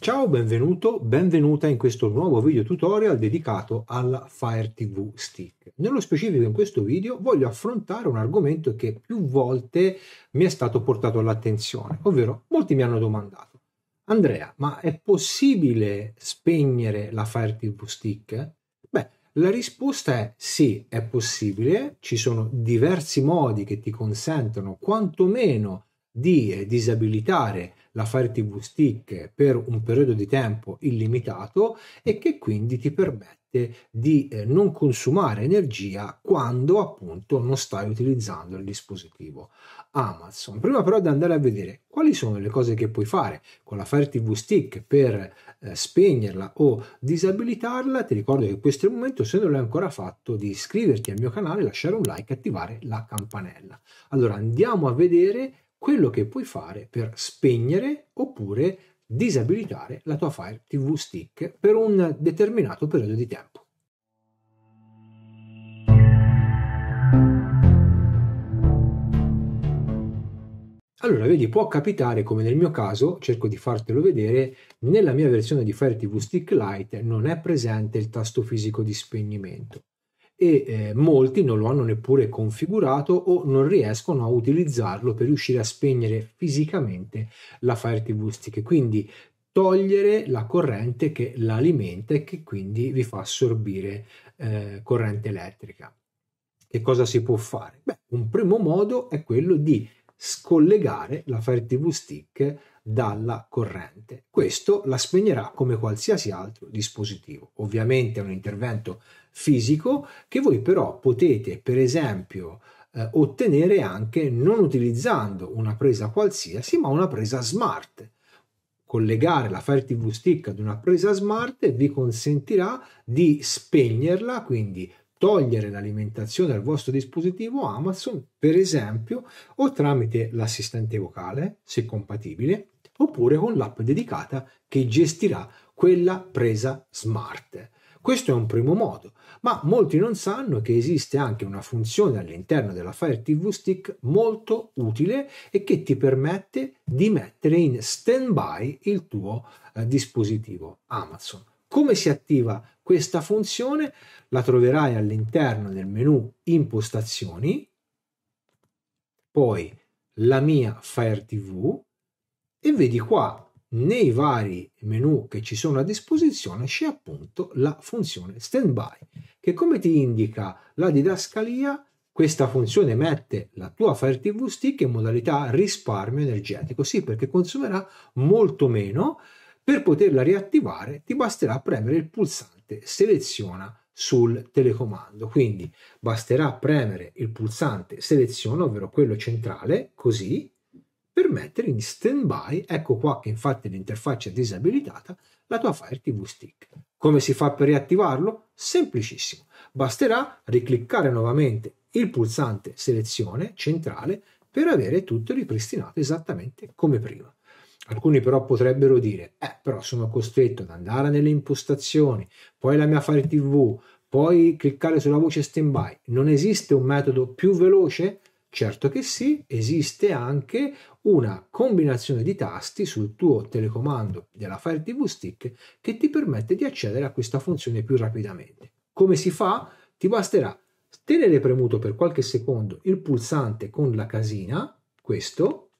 Ciao, benvenuto, benvenuta in questo nuovo video tutorial dedicato alla Fire TV Stick. Nello specifico in questo video voglio affrontare un argomento che più volte mi è stato portato all'attenzione, ovvero molti mi hanno domandato Andrea, ma è possibile spegnere la Fire TV Stick? Beh, la risposta è sì, è possibile, ci sono diversi modi che ti consentono quantomeno di eh, disabilitare l'affare TV Stick per un periodo di tempo illimitato e che quindi ti permette di eh, non consumare energia quando appunto non stai utilizzando il dispositivo Amazon. Prima però di andare a vedere quali sono le cose che puoi fare con la Fire TV Stick per eh, spegnerla o disabilitarla, ti ricordo che questo è il momento, se non l'hai ancora fatto, di iscriverti al mio canale, lasciare un like e attivare la campanella. Allora andiamo a vedere quello che puoi fare per spegnere oppure disabilitare la tua Fire TV Stick per un determinato periodo di tempo. Allora, vedi, può capitare come nel mio caso, cerco di fartelo vedere, nella mia versione di Fire TV Stick Lite non è presente il tasto fisico di spegnimento e eh, molti non lo hanno neppure configurato o non riescono a utilizzarlo per riuscire a spegnere fisicamente la Fire TV Stick. Quindi togliere la corrente che l'alimenta e che quindi vi fa assorbire eh, corrente elettrica. Che cosa si può fare? Beh, un primo modo è quello di scollegare la Fire TV Stick dalla corrente. Questo la spegnerà come qualsiasi altro dispositivo. Ovviamente è un intervento fisico che voi però potete, per esempio, eh, ottenere anche non utilizzando una presa qualsiasi, ma una presa smart. Collegare la Fire TV Stick ad una presa smart vi consentirà di spegnerla, quindi togliere l'alimentazione al vostro dispositivo Amazon, per esempio, o tramite l'assistente vocale, se compatibile, oppure con l'app dedicata che gestirà quella presa smart. Questo è un primo modo, ma molti non sanno che esiste anche una funzione all'interno della Fire TV Stick molto utile e che ti permette di mettere in stand-by il tuo eh, dispositivo Amazon. Come si attiva questa funzione? La troverai all'interno del menu Impostazioni, poi la mia Fire TV e vedi qua nei vari menu che ci sono a disposizione c'è appunto la funzione standby che come ti indica la didascalia questa funzione mette la tua Fire TV Stick in modalità risparmio energetico sì perché consumerà molto meno per poterla riattivare ti basterà premere il pulsante seleziona sul telecomando. Quindi basterà premere il pulsante seleziona, ovvero quello centrale, così, per mettere in stand-by, ecco qua che infatti l'interfaccia è disabilitata, la tua Fire TV Stick. Come si fa per riattivarlo? Semplicissimo. Basterà ricliccare nuovamente il pulsante selezione centrale per avere tutto ripristinato esattamente come prima. Alcuni però potrebbero dire, eh però sono costretto ad andare nelle impostazioni, poi la mia Fire TV, poi cliccare sulla voce stand by. Non esiste un metodo più veloce? Certo che sì, esiste anche una combinazione di tasti sul tuo telecomando della Fire TV Stick che ti permette di accedere a questa funzione più rapidamente. Come si fa? Ti basterà tenere premuto per qualche secondo il pulsante con la casina, questo,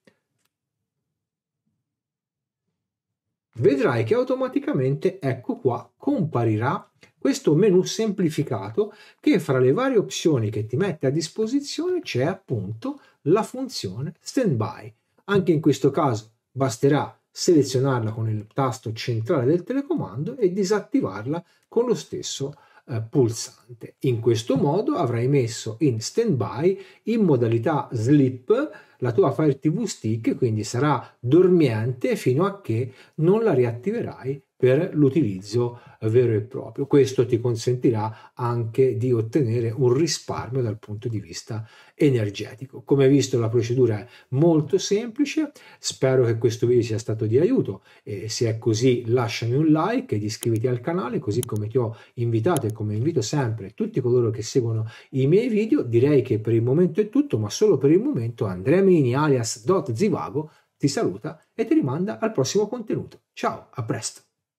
vedrai che automaticamente, ecco qua, comparirà questo menu semplificato che fra le varie opzioni che ti mette a disposizione c'è appunto la funzione standby. Anche in questo caso basterà selezionarla con il tasto centrale del telecomando e disattivarla con lo stesso eh, pulsante. In questo modo avrai messo in standby in modalità sleep la tua Fire TV Stick, quindi sarà dormiente fino a che non la riattiverai per l'utilizzo vero e proprio. Questo ti consentirà anche di ottenere un risparmio dal punto di vista energetico. Come hai visto la procedura è molto semplice, spero che questo video sia stato di aiuto e se è così lasciami un like ed iscriviti al canale così come ti ho invitato e come invito sempre tutti coloro che seguono i miei video. Direi che per il momento è tutto, ma solo per il momento Andrea Mini alias Dot Zivago ti saluta e ti rimanda al prossimo contenuto. Ciao, a presto!